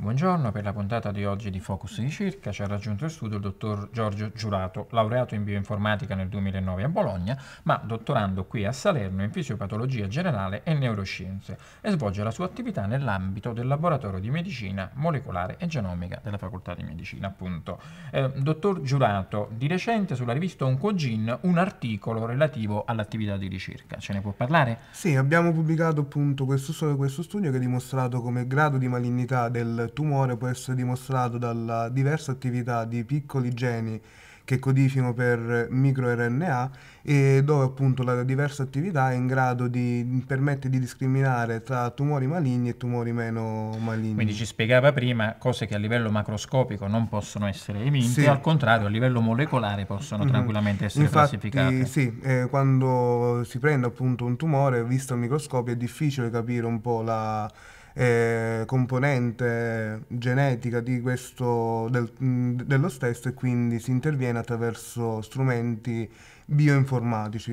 Buongiorno, per la puntata di oggi di Focus Ricerca ci ha raggiunto il studio il dottor Giorgio Giurato, laureato in bioinformatica nel 2009 a Bologna, ma dottorando qui a Salerno in fisiopatologia generale e neuroscienze e svolge la sua attività nell'ambito del laboratorio di medicina molecolare e genomica della facoltà di medicina, appunto. Eh, dottor Giurato, di recente sulla rivista Oncogin un articolo relativo all'attività di ricerca, ce ne può parlare? Sì, abbiamo pubblicato appunto questo, questo studio che ha dimostrato come grado di malignità del tumore può essere dimostrato dalla diversa attività di piccoli geni che codificano per microRNA e dove appunto la diversa attività è in grado di permette di discriminare tra tumori maligni e tumori meno maligni. Quindi ci spiegava prima cose che a livello macroscopico non possono essere eminte, sì. al contrario a livello molecolare possono mm-hmm. tranquillamente essere Infatti, classificate. Sì, eh, quando si prende appunto un tumore, visto al microscopio è difficile capire un po' la eh, componente genetica questo, del, mm, dello stesso e quindi si interviene attraverso strumenti bioinformatici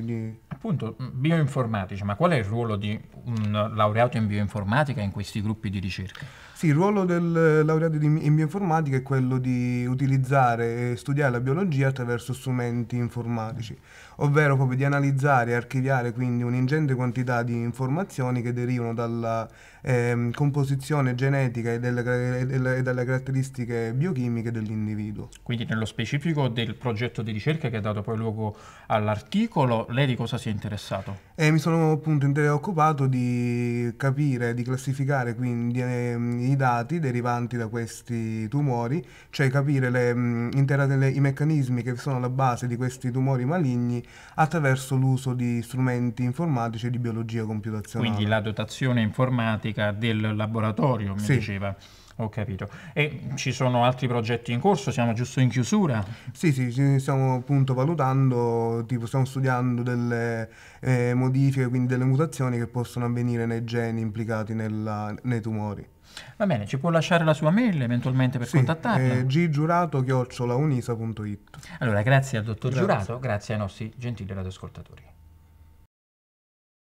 Appunto, bioinformatici, ma qual è il ruolo di un laureato in bioinformatica in questi gruppi di ricerca? Sì, il ruolo del laureato in bioinformatica è quello di utilizzare e studiare la biologia attraverso strumenti informatici, ovvero proprio di analizzare e archiviare quindi un'ingente quantità di informazioni che derivano dalla eh, composizione genetica e, delle, e dalle caratteristiche biochimiche dell'individuo. Quindi nello specifico del progetto di ricerca che ha dato poi luogo all'articolo, lei di cosa si si interessato? Eh, mi sono appunto occupato di capire, di classificare quindi eh, i dati derivanti da questi tumori, cioè capire le, le, i meccanismi che sono alla base di questi tumori maligni attraverso l'uso di strumenti informatici e di biologia computazionale. Quindi la dotazione informatica del laboratorio, mi sì. diceva. Ho capito. E ci sono altri progetti in corso? Siamo giusto in chiusura? Sì, sì, stiamo appunto valutando, tipo stiamo studiando delle eh, modifiche, quindi delle mutazioni che possono avvenire nei geni implicati nella, nei tumori. Va bene, ci può lasciare la sua mail eventualmente per sì, contattarla? Eh, ggiurato-unisa.it Allora, grazie al dottor grazie. Giurato, grazie ai nostri gentili radioascoltatori.